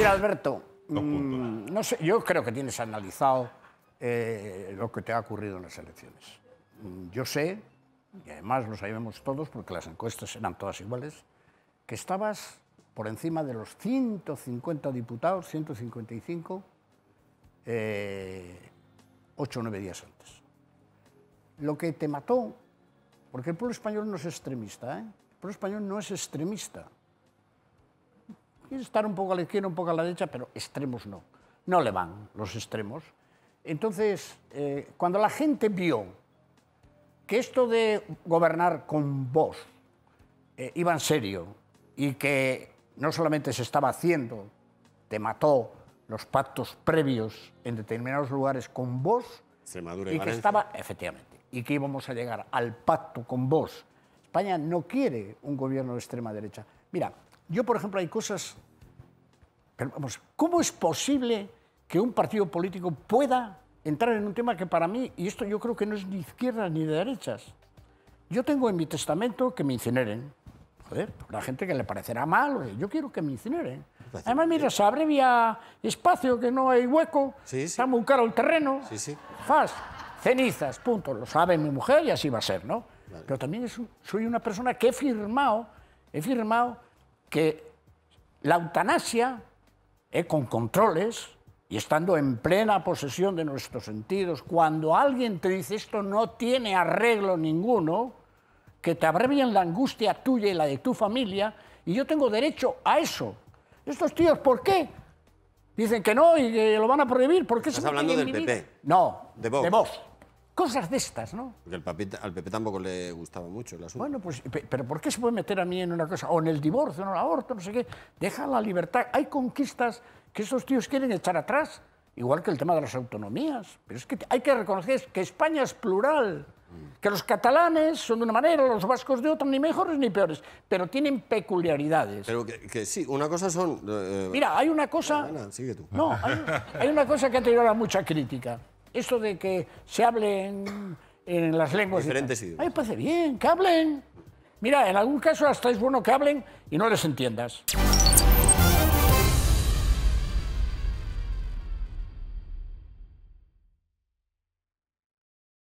Mira, Alberto, mm, no sé, yo creo que tienes analizado eh, lo que te ha ocurrido en las elecciones. Mm, yo sé, y además lo sabemos todos porque las encuestas eran todas iguales, que estabas por encima de los 150 diputados, 155, eh, ocho 8 o 9 días antes. Lo que te mató, porque el pueblo español no es extremista, ¿eh? el pueblo español no es extremista, estar un poco a la izquierda, un poco a la derecha, pero extremos no. No le van los extremos. Entonces, eh, cuando la gente vio que esto de gobernar con vos eh, iba en serio y que no solamente se estaba haciendo, te mató los pactos previos en determinados lugares con vos y que estaba efectivamente y que íbamos a llegar al pacto con vos. España no quiere un gobierno de extrema derecha. Mira, yo, por ejemplo, hay cosas... Pero, vamos, ¿cómo es posible que un partido político pueda entrar en un tema que para mí, y esto yo creo que no es ni izquierda ni de derechas, yo tengo en mi testamento que me incineren. Joder, la pues gente que le parecerá mal, yo quiero que me incineren. Además, mira, se abrevia espacio, que no hay hueco, sí, sí. está muy caro el terreno. Sí, cenizas, punto. Lo sabe mi mujer y así va a ser, ¿no? Pero también soy una persona que he firmado, he firmado que la eutanasia, eh, con controles y estando en plena posesión de nuestros sentidos, cuando alguien te dice esto no tiene arreglo ninguno, que te abrevien la angustia tuya y la de tu familia, y yo tengo derecho a eso. Estos tíos, ¿por qué? Dicen que no y que lo van a prohibir. ¿Por qué ¿Estás hablando del PP? No, de vos Cosas de estas, ¿no? Porque el al Pepe tampoco le gustaba mucho el asunto. Bueno, pues, pero ¿por qué se puede meter a mí en una cosa? O en el divorcio, en el aborto, no sé qué. Deja la libertad. Hay conquistas que esos tíos quieren echar atrás, igual que el tema de las autonomías. Pero es que hay que reconocer que España es plural, mm. que los catalanes son de una manera, los vascos de otra, ni mejores ni peores, pero tienen peculiaridades. Pero que, sí, una cosa son... Eh, eh, Mira, hay una cosa... sigue tú. No, hay, una cosa que ha tenido a mucha crítica. ¿Esto de que se hablen en, las lenguas. Diferentes idiomas. Ay, parece bien, que hablen. Mira, en algún caso hasta es bueno que hablen y no les entiendas.